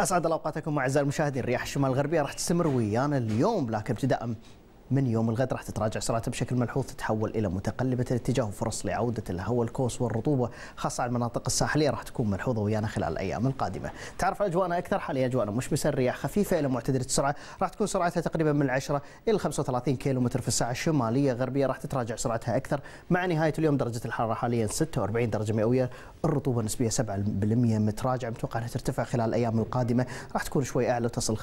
اسعد الله اوقاتكم اعزائي المشاهدين رياح الشمال الغربيه راح تستمر ويانا اليوم لكن ابتداء من يوم الغد راح تتراجع سرعتها بشكل ملحوظ تتحول الى متقلبه الاتجاه وفرص لعوده الهواء الكوس والرطوبه خاصه على المناطق الساحليه راح تكون ملحوظه ويانا خلال الايام القادمه. تعرف اجوانا اكثر حاليا اجوانا مشمسه الرياح خفيفه الى معتدله السرعه راح تكون سرعتها تقريبا من 10 الى 35 متر في الساعه الشماليه غربيه راح تتراجع سرعتها اكثر مع نهايه اليوم درجه الحراره حاليا 46 درجه مئويه الرطوبه نسبيه 7% متراجعه متوقع انها ترتفع خلال الايام القادمه راح تكون شوي اعلى تصل 15%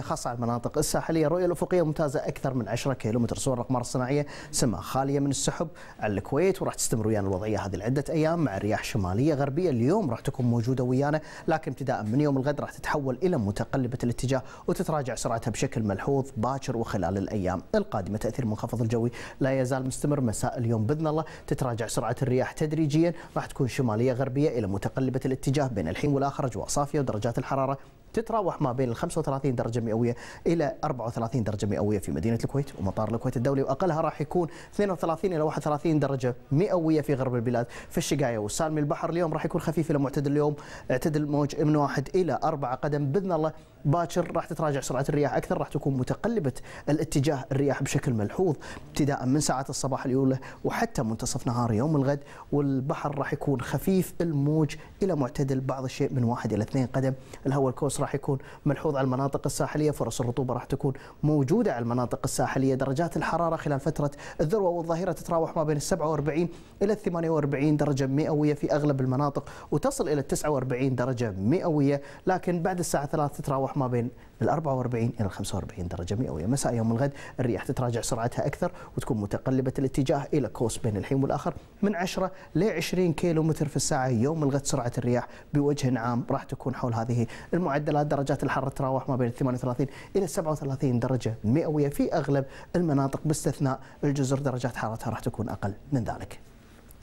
خاصه على المناطق الساحليه الرؤيه الافقيه ممتازه المترازة أكثر من 10 كيلومتر صور الأقمار الصناعية سماء خالية من السحب على الكويت وراح تستمر ويانا الوضعية هذه لعدة أيام مع رياح شمالية غربية اليوم راح تكون موجودة ويانا لكن ابتداء من يوم الغد راح تتحول إلى متقلبة الاتجاه وتتراجع سرعتها بشكل ملحوظ باكر وخلال الأيام القادمة تأثير المنخفض الجوي لا يزال مستمر مساء اليوم بإذن الله تتراجع سرعة الرياح تدريجيا راح تكون شمالية غربية إلى متقلبة الاتجاه بين الحين والآخر أجواء صافية ودرجات الحرارة تتراوح ما بين ال 35 درجه مئويه الى 34 درجه مئويه في مدينه الكويت ومطار الكويت الدولي واقلها راح يكون 32 الى 31 درجه مئويه في غرب البلاد في الشقايه والسالم البحر اليوم راح يكون خفيف الى معتدل اليوم اعتدل موج من واحد الى أربعة قدم باذن الله باكر راح تتراجع سرعه الرياح اكثر راح تكون متقلبه الاتجاه الرياح بشكل ملحوظ ابتداء من ساعات الصباح الاولى وحتى منتصف نهار يوم الغد والبحر راح يكون خفيف الموج الى معتدل بعض الشيء من واحد الى اثنين قدم الهواء الكوس راح يكون ملحوظ على المناطق الساحليه، فرص الرطوبه راح تكون موجوده على المناطق الساحليه، درجات الحراره خلال فتره الذروه والظهيره تتراوح ما بين ال 47 الى ال 48 درجه مئويه في اغلب المناطق وتصل الى ال 49 درجه مئويه، لكن بعد الساعه 3 تتراوح ما بين ال 44 الى ال 45 درجه مئويه، مساء يوم الغد الرياح تتراجع سرعتها اكثر وتكون متقلبه الاتجاه الى كوس بين الحين والاخر من 10 ل 20 كيلو متر في الساعه يوم الغد سرعه الرياح بوجه عام راح تكون حول هذه المعدل معدلات درجات الحراره تتراوح ما بين 38 الى 37 درجه مئويه في اغلب المناطق باستثناء الجزر درجات حرارتها راح تكون اقل من ذلك.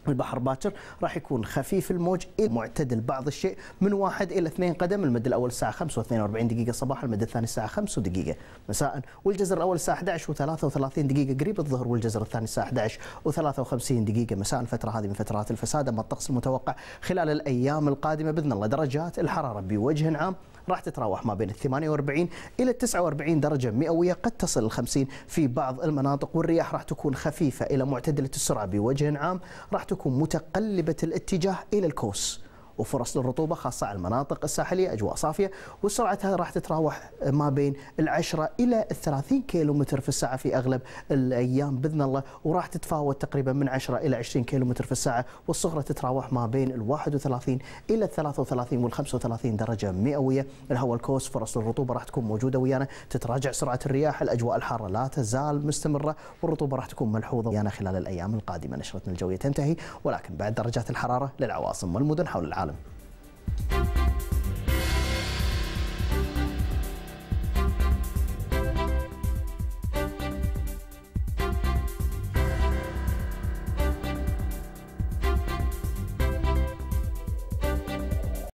البحر باكر راح يكون خفيف الموج معتدل بعض الشيء من واحد الى اثنين قدم المد الاول الساعه 5 و42 دقيقه صباحا المد الثاني الساعه 5 دقيقه مساء والجزر الاول الساعه 11 و33 دقيقه قريب الظهر والجزر الثاني الساعه 11 و53 دقيقه مساء الفتره هذه من فترات الفساد اما الطقس المتوقع خلال الايام القادمه باذن الله درجات الحراره بوجه عام راح تتراوح ما بين ال 48 الى 49 درجه مئويه قد تصل ال 50 في بعض المناطق والرياح راح تكون خفيفه الى معتدله السرعه بوجه عام راح تكون متقلبة الاتجاه إلى الكوس وفرص للرطوبه خاصه على المناطق الساحليه اجواء صافيه وسرعتها راح تتراوح ما بين ال10 الى ال30 كيلومتر في الساعه في اغلب الايام باذن الله وراح تتفاوت تقريبا من 10 الى 20 كيلومتر في الساعه والصغرى تتراوح ما بين ال31 الى ال33 وال35 درجه مئويه الهواء الكوس فرص الرطوبه راح تكون موجوده ويانا تتراجع سرعه الرياح الاجواء الحاره لا تزال مستمره والرطوبه راح تكون ملحوظه ويانا خلال الايام القادمه نشرتنا الجويه تنتهي ولكن بعد درجات الحراره للعواصم والمدن حول العالم Романе.